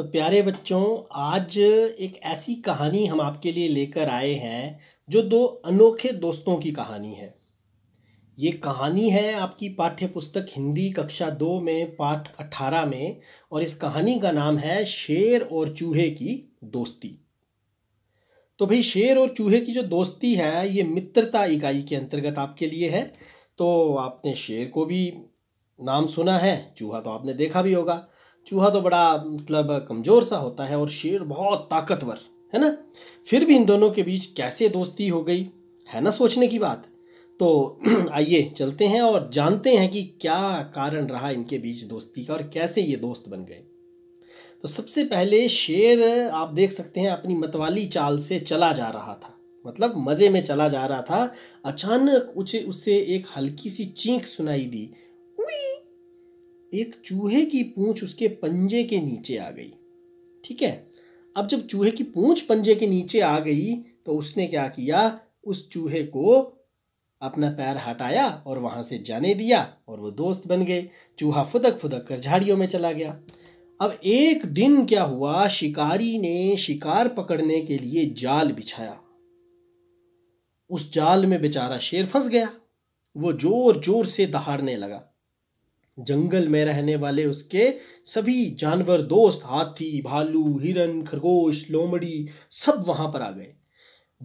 तो प्यारे बच्चों आज एक ऐसी कहानी हम आपके लिए लेकर आए हैं जो दो अनोखे दोस्तों की कहानी है ये कहानी है आपकी पाठ्य पुस्तक हिंदी कक्षा दो में पाठ अठारह में और इस कहानी का नाम है शेर और चूहे की दोस्ती तो भाई शेर और चूहे की जो दोस्ती है ये मित्रता इकाई के अंतर्गत आपके लिए है तो आपने शेर को भी नाम सुना है चूहा तो आपने देखा भी होगा चूहा तो बड़ा मतलब कमज़ोर सा होता है और शेर बहुत ताकतवर है ना फिर भी इन दोनों के बीच कैसे दोस्ती हो गई है ना सोचने की बात तो आइए चलते हैं और जानते हैं कि क्या कारण रहा इनके बीच दोस्ती का और कैसे ये दोस्त बन गए तो सबसे पहले शेर आप देख सकते हैं अपनी मतवाली चाल से चला जा रहा था मतलब मज़े में चला जा रहा था अचानक उसे उसे एक हल्की सी चीख सुनाई दी एक चूहे की पूंछ उसके पंजे के नीचे आ गई ठीक है अब जब चूहे की पूंछ पंजे के नीचे आ गई तो उसने क्या किया उस चूहे को अपना पैर हटाया और वहाँ से जाने दिया और वो दोस्त बन गए चूहा फुदक फुदक कर झाड़ियों में चला गया अब एक दिन क्या हुआ शिकारी ने शिकार पकड़ने के लिए जाल बिछाया उस जाल में बेचारा शेर फंस गया वो जोर जोर से दहाड़ने लगा जंगल में रहने वाले उसके सभी जानवर दोस्त हाथी भालू हिरन खरगोश लोमड़ी सब वहाँ पर आ गए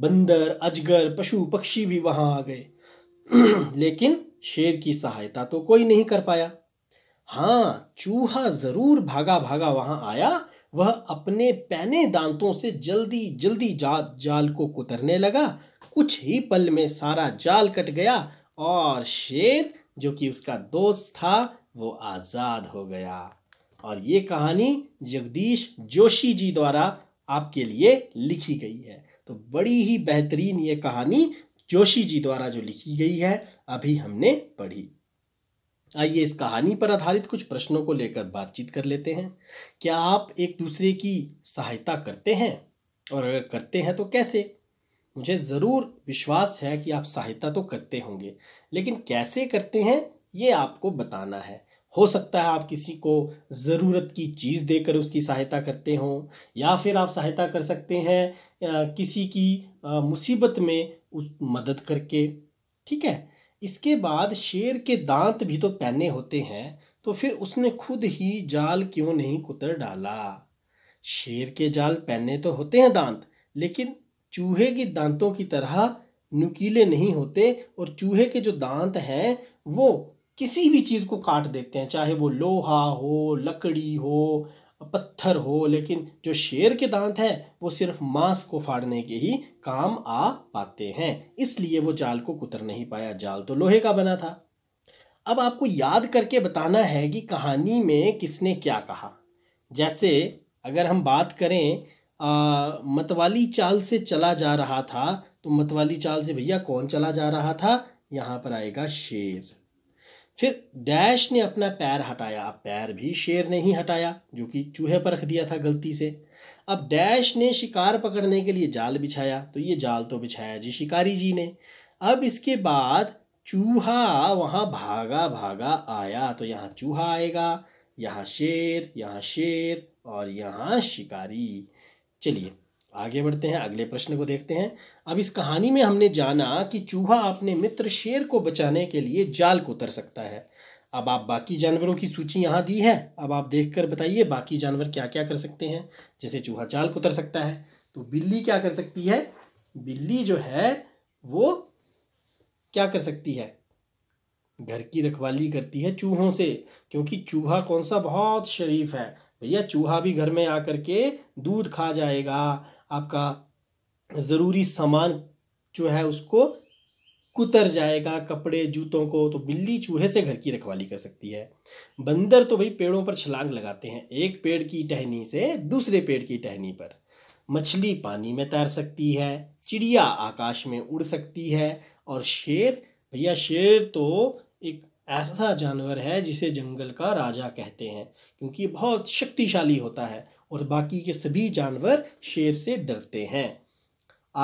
बंदर अजगर पशु पक्षी भी वहाँ आ गए लेकिन शेर की सहायता तो कोई नहीं कर पाया हाँ चूहा जरूर भागा भागा वहाँ आया वह अपने पैने दांतों से जल्दी जल्दी जा, जाल को कुतरने लगा कुछ ही पल में सारा जाल कट गया और शेर जो कि उसका दोस्त था वो आज़ाद हो गया और ये कहानी जगदीश जोशी जी द्वारा आपके लिए लिखी गई है तो बड़ी ही बेहतरीन ये कहानी जोशी जी द्वारा जो लिखी गई है अभी हमने पढ़ी आइए इस कहानी पर आधारित कुछ प्रश्नों को लेकर बातचीत कर लेते हैं क्या आप एक दूसरे की सहायता करते हैं और अगर करते हैं तो कैसे मुझे ज़रूर विश्वास है कि आप सहायता तो करते होंगे लेकिन कैसे करते हैं ये आपको बताना है हो सकता है आप किसी को ज़रूरत की चीज़ देकर उसकी सहायता करते हों या फिर आप सहायता कर सकते हैं किसी की मुसीबत में उस मदद करके ठीक है इसके बाद शेर के दांत भी तो पहने होते हैं तो फिर उसने खुद ही जाल क्यों नहीं कुतर डाला शेर के जाल पहने तो होते हैं दांत लेकिन चूहे के दांतों की तरह नुकीले नहीं होते और चूहे के जो दांत हैं वो किसी भी चीज़ को काट देते हैं चाहे वो लोहा हो लकड़ी हो पत्थर हो लेकिन जो शेर के दांत हैं वो सिर्फ मांस को फाड़ने के ही काम आ पाते हैं इसलिए वो जाल को कुतर नहीं पाया जाल तो लोहे का बना था अब आपको याद करके बताना है कि कहानी में किसने क्या कहा जैसे अगर हम बात करें मतवाली चाल से चला जा रहा था तो मतवाली चाल से भैया कौन चला जा रहा था यहाँ पर आएगा शेर फिर डैश ने अपना पैर हटाया पैर भी शेर ने ही हटाया जो कि चूहे पर रख दिया था गलती से अब डैश ने शिकार पकड़ने के लिए जाल बिछाया तो ये जाल तो बिछाया जी शिकारी जी ने अब इसके बाद चूहा वहाँ भागा भागा आया तो यहाँ चूहा आएगा यहाँ शेर यहाँ शेर और यहाँ शिकारी चलिए आगे बढ़ते हैं अगले प्रश्न को देखते हैं अब इस कहानी में हमने जाना कि चूहा अपने मित्र शेर को बचाने के लिए जाल को तर सकता है अब आप बाकी जानवरों की सूची यहाँ दी है अब आप देख बताइए बाकी जानवर क्या क्या कर सकते हैं जैसे चूहा जाल को तर सकता है तो बिल्ली क्या कर सकती है बिल्ली जो है वो क्या कर सकती है घर की रखवाली करती है चूहों से क्योंकि चूहा कौन सा बहुत शरीफ है भैया चूहा भी घर में आकर के दूध खा जाएगा आपका ज़रूरी सामान जो है उसको कुतर जाएगा कपड़े जूतों को तो बिल्ली चूहे से घर की रखवाली कर सकती है बंदर तो भाई पेड़ों पर छलांग लगाते हैं एक पेड़ की टहनी से दूसरे पेड़ की टहनी पर मछली पानी में तैर सकती है चिड़िया आकाश में उड़ सकती है और शेर भैया शेर तो एक ऐसा जानवर है जिसे जंगल का राजा कहते हैं क्योंकि बहुत शक्तिशाली होता है और बाकी के सभी जानवर शेर से डरते हैं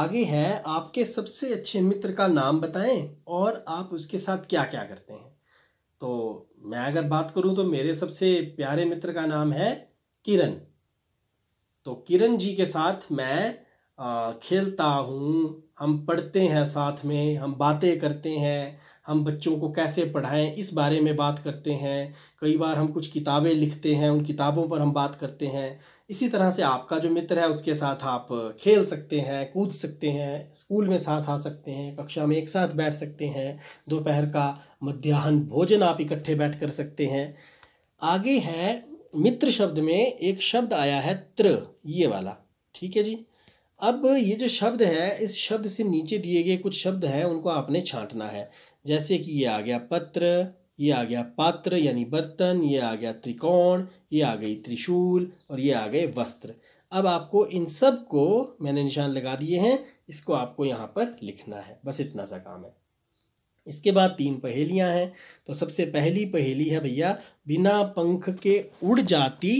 आगे है आपके सबसे अच्छे मित्र का नाम बताएं और आप उसके साथ क्या क्या करते हैं तो मैं अगर बात करूं तो मेरे सबसे प्यारे मित्र का नाम है किरण तो किरण जी के साथ मैं खेलता हूँ हम पढ़ते हैं साथ में हम बातें करते हैं हम बच्चों को कैसे पढ़ाएं इस बारे में बात करते हैं कई बार हम कुछ किताबें लिखते हैं उन किताबों पर हम बात करते हैं इसी तरह से आपका जो मित्र है उसके साथ आप खेल सकते हैं कूद सकते हैं स्कूल में साथ आ सकते हैं कक्षा में एक साथ बैठ सकते हैं दोपहर का मध्याह्न भोजन आप इकट्ठे बैठ कर सकते हैं आगे है मित्र शब्द में एक शब्द आया है त्र ये वाला ठीक है जी अब ये जो शब्द है इस शब्द से नीचे दिए गए कुछ शब्द हैं उनको आपने छांटना है जैसे कि ये आ गया पत्र ये आ गया पात्र यानी बर्तन ये आ गया त्रिकोण ये आ गई त्रिशूल और ये आ गए वस्त्र अब आपको इन सब को मैंने निशान लगा दिए हैं इसको आपको यहाँ पर लिखना है बस इतना सा काम है इसके बाद तीन पहेलियाँ हैं तो सबसे पहली पहेली है भैया बिना पंख के उड़ जाती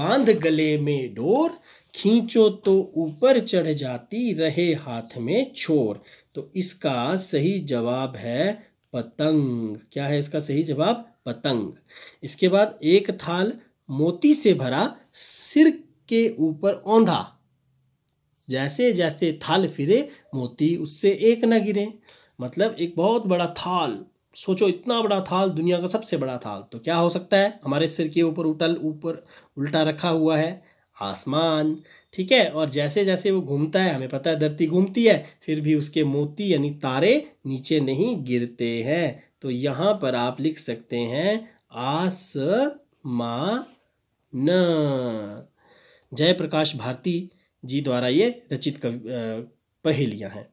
बांध गले में डोर खींचो तो ऊपर चढ़ जाती रहे हाथ में छोर तो इसका सही जवाब है पतंग क्या है इसका सही जवाब पतंग इसके बाद एक थाल मोती से भरा सिर के ऊपर औंधा जैसे जैसे थाल फिरे मोती उससे एक ना गिरे मतलब एक बहुत बड़ा थाल सोचो इतना बड़ा थाल दुनिया का सबसे बड़ा थाल तो क्या हो सकता है हमारे सिर के ऊपर उटल ऊपर उल्टा रखा हुआ है आसमान ठीक है और जैसे जैसे वो घूमता है हमें पता है धरती घूमती है फिर भी उसके मोती यानी तारे नीचे नहीं गिरते हैं तो यहाँ पर आप लिख सकते हैं आस मा न जयप्रकाश भारती जी द्वारा ये रचित कवि पहेलियाँ हैं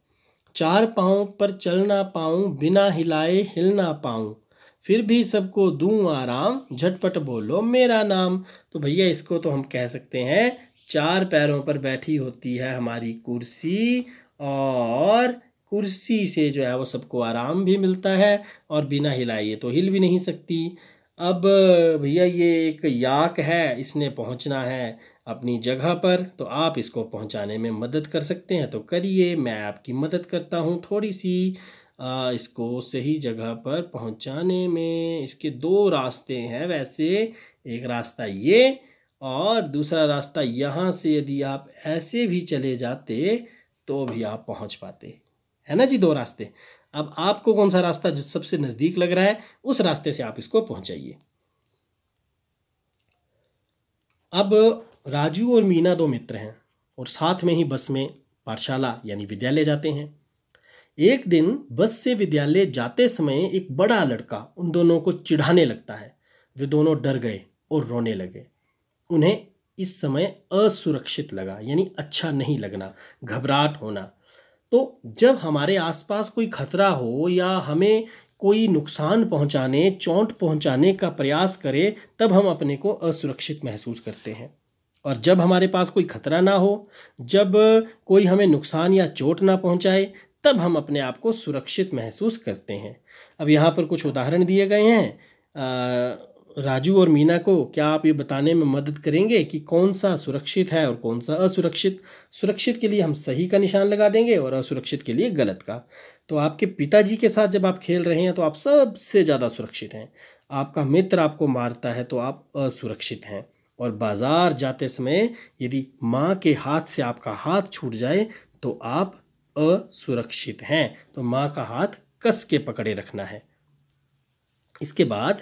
चार पाँव पर चल ना पाऊँ बिना हिलाए हिलना पाऊँ फिर भी सबको दूँ आराम झटपट बोलो मेरा नाम तो भैया इसको तो हम कह सकते हैं चार पैरों पर बैठी होती है हमारी कुर्सी और कुर्सी से जो है वो सबको आराम भी मिलता है और बिना हिलाइए तो हिल भी नहीं सकती अब भैया ये एक याक है इसने पहुंचना है अपनी जगह पर तो आप इसको पहुंचाने में मदद कर सकते हैं तो करिए मैं आपकी मदद करता हूं थोड़ी सी आ, इसको सही जगह पर पहुंचाने में इसके दो रास्ते हैं वैसे एक रास्ता ये और दूसरा रास्ता यहाँ से यदि आप ऐसे भी चले जाते तो भी आप पहुँच पाते है ना जी दो रास्ते अब आपको कौन सा रास्ता जिस सबसे नज़दीक लग रहा है उस रास्ते से आप इसको पहुँचाइए अब राजू और मीना दो मित्र हैं और साथ में ही बस में पाठशाला यानी विद्यालय जाते हैं एक दिन बस से विद्यालय जाते समय एक बड़ा लड़का उन दोनों को चिढ़ाने लगता है वे दोनों डर गए और रोने लगे उन्हें इस समय असुरक्षित लगा यानी अच्छा नहीं लगना घबराहट होना तो जब हमारे आसपास कोई खतरा हो या हमें कोई नुकसान पहुंचाने चोट पहुंचाने का प्रयास करे तब हम अपने को असुरक्षित महसूस करते हैं और जब हमारे पास कोई खतरा ना हो जब कोई हमें नुकसान या चोट ना पहुंचाए तब हम अपने आप को सुरक्षित महसूस करते हैं अब यहाँ पर कुछ उदाहरण दिए गए हैं आ, राजू और मीना को क्या आप ये बताने में मदद करेंगे कि कौन सा सुरक्षित है और कौन सा असुरक्षित सुरक्षित के लिए हम सही का निशान लगा देंगे और असुरक्षित के लिए गलत का तो आपके पिताजी के साथ जब आप खेल रहे हैं तो आप सबसे ज़्यादा सुरक्षित हैं आपका मित्र आपको मारता है तो आप असुरक्षित हैं और बाज़ार जाते समय यदि माँ के हाथ से आपका हाथ छूट जाए तो आप असुरक्षित हैं तो माँ का हाथ कस के पकड़े रखना है इसके बाद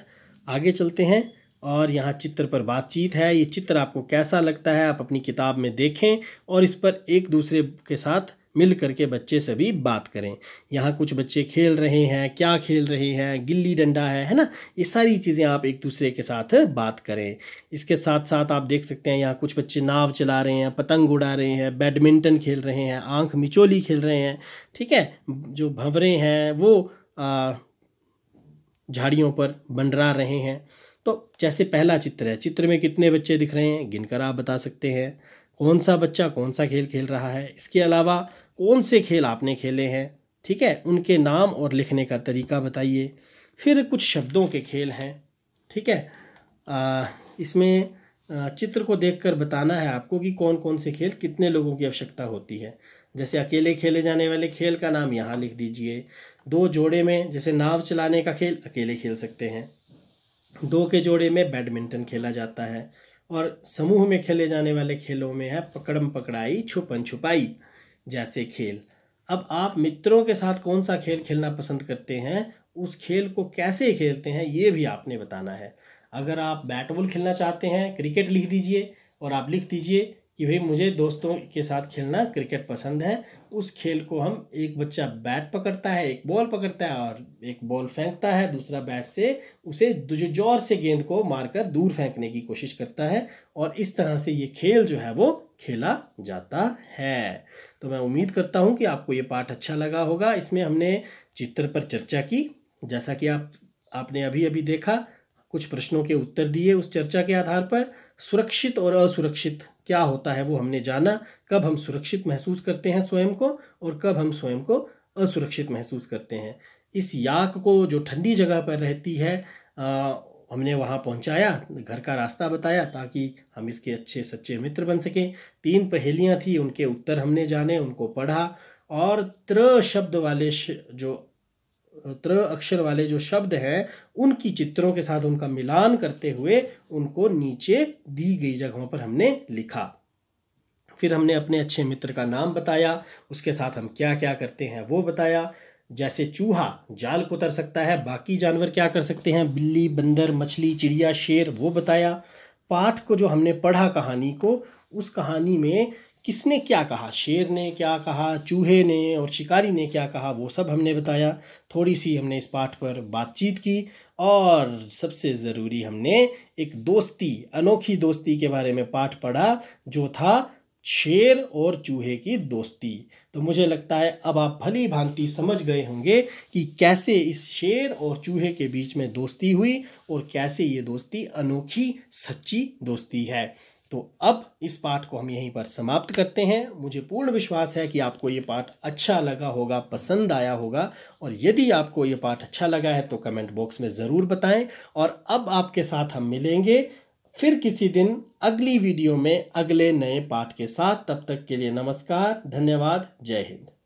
आगे चलते हैं और यहाँ चित्र पर बातचीत है ये चित्र आपको कैसा लगता है आप अपनी किताब में देखें और इस पर एक दूसरे के साथ मिल करके बच्चे से भी बात करें यहाँ कुछ बच्चे खेल रहे हैं क्या खेल रहे हैं गिल्ली डंडा है है ना ये सारी चीज़ें आप एक दूसरे के साथ बात करें इसके साथ साथ आप देख सकते हैं यहाँ कुछ बच्चे नाव चला रहे हैं पतंग उड़ा रहे हैं बैडमिंटन खेल रहे हैं आँख मिचोली खेल रहे हैं ठीक है जो भंवरे हैं वो आ, झाड़ियों पर बंडरा रहे हैं तो जैसे पहला चित्र है चित्र में कितने बच्चे दिख रहे हैं गिनकर आप बता सकते हैं कौन सा बच्चा कौन सा खेल खेल रहा है इसके अलावा कौन से खेल आपने खेले हैं ठीक है उनके नाम और लिखने का तरीका बताइए फिर कुछ शब्दों के खेल हैं ठीक है आ, इसमें चित्र को देखकर बताना है आपको कि कौन कौन से खेल कितने लोगों की आवश्यकता होती है जैसे अकेले खेले जाने वाले खेल का नाम यहाँ लिख दीजिए दो जोड़े में जैसे नाव चलाने का खेल अकेले खेल सकते हैं दो के जोड़े में बैडमिंटन खेला जाता है और समूह में खेले जाने वाले खेलों में है पकड़म पकड़ाई छुपन छुपाई जैसे खेल अब आप मित्रों के साथ कौन सा खेल खेलना पसंद करते हैं उस खेल को कैसे खेलते हैं ये भी आपने बताना है अगर आप बैट बॉल खेलना चाहते हैं क्रिकेट लिख दीजिए और आप लिख दीजिए कि भाई मुझे दोस्तों के साथ खेलना क्रिकेट पसंद है उस खेल को हम एक बच्चा बैट पकड़ता है एक बॉल पकड़ता है और एक बॉल फेंकता है दूसरा बैट से उसे जोर से गेंद को मारकर दूर फेंकने की कोशिश करता है और इस तरह से ये खेल जो है वो खेला जाता है तो मैं उम्मीद करता हूँ कि आपको ये पाठ अच्छा लगा होगा इसमें हमने चित्र पर चर्चा की जैसा कि आप आपने अभी अभी देखा कुछ प्रश्नों के उत्तर दिए उस चर्चा के आधार पर सुरक्षित और असुरक्षित क्या होता है वो हमने जाना कब हम सुरक्षित महसूस करते हैं स्वयं को और कब हम स्वयं को असुरक्षित महसूस करते हैं इस याक को जो ठंडी जगह पर रहती है आ, हमने वहाँ पहुँचाया घर का रास्ता बताया ताकि हम इसके अच्छे सच्चे मित्र बन सकें तीन पहेलियाँ थी उनके उत्तर हमने जाने उनको पढ़ा और त्र शब्द वाले जो त्र अक्षर वाले जो शब्द हैं उनकी चित्रों के साथ उनका मिलान करते हुए उनको नीचे दी गई जगहों पर हमने लिखा फिर हमने अपने अच्छे मित्र का नाम बताया उसके साथ हम क्या क्या करते हैं वो बताया जैसे चूहा जाल को तर सकता है बाकी जानवर क्या कर सकते हैं बिल्ली बंदर मछली चिड़िया शेर वो बताया पाठ को जो हमने पढ़ा कहानी को उस कहानी में किसने क्या कहा शेर ने क्या कहा चूहे ने और शिकारी ने क्या कहा वो सब हमने बताया थोड़ी सी हमने इस पाठ पर बातचीत की और सबसे ज़रूरी हमने एक दोस्ती अनोखी दोस्ती के बारे में पाठ पढ़ा जो था शेर और चूहे की दोस्ती तो मुझे लगता है अब आप भली भांति समझ गए होंगे कि कैसे इस शेर और चूहे के बीच में दोस्ती हुई और कैसे ये दोस्ती अनोखी सच्ची दोस्ती है तो अब इस पाठ को हम यहीं पर समाप्त करते हैं मुझे पूर्ण विश्वास है कि आपको ये पाठ अच्छा लगा होगा पसंद आया होगा और यदि आपको ये पाठ अच्छा लगा है तो कमेंट बॉक्स में ज़रूर बताएं और अब आपके साथ हम मिलेंगे फिर किसी दिन अगली वीडियो में अगले नए पाठ के साथ तब तक के लिए नमस्कार धन्यवाद जय हिंद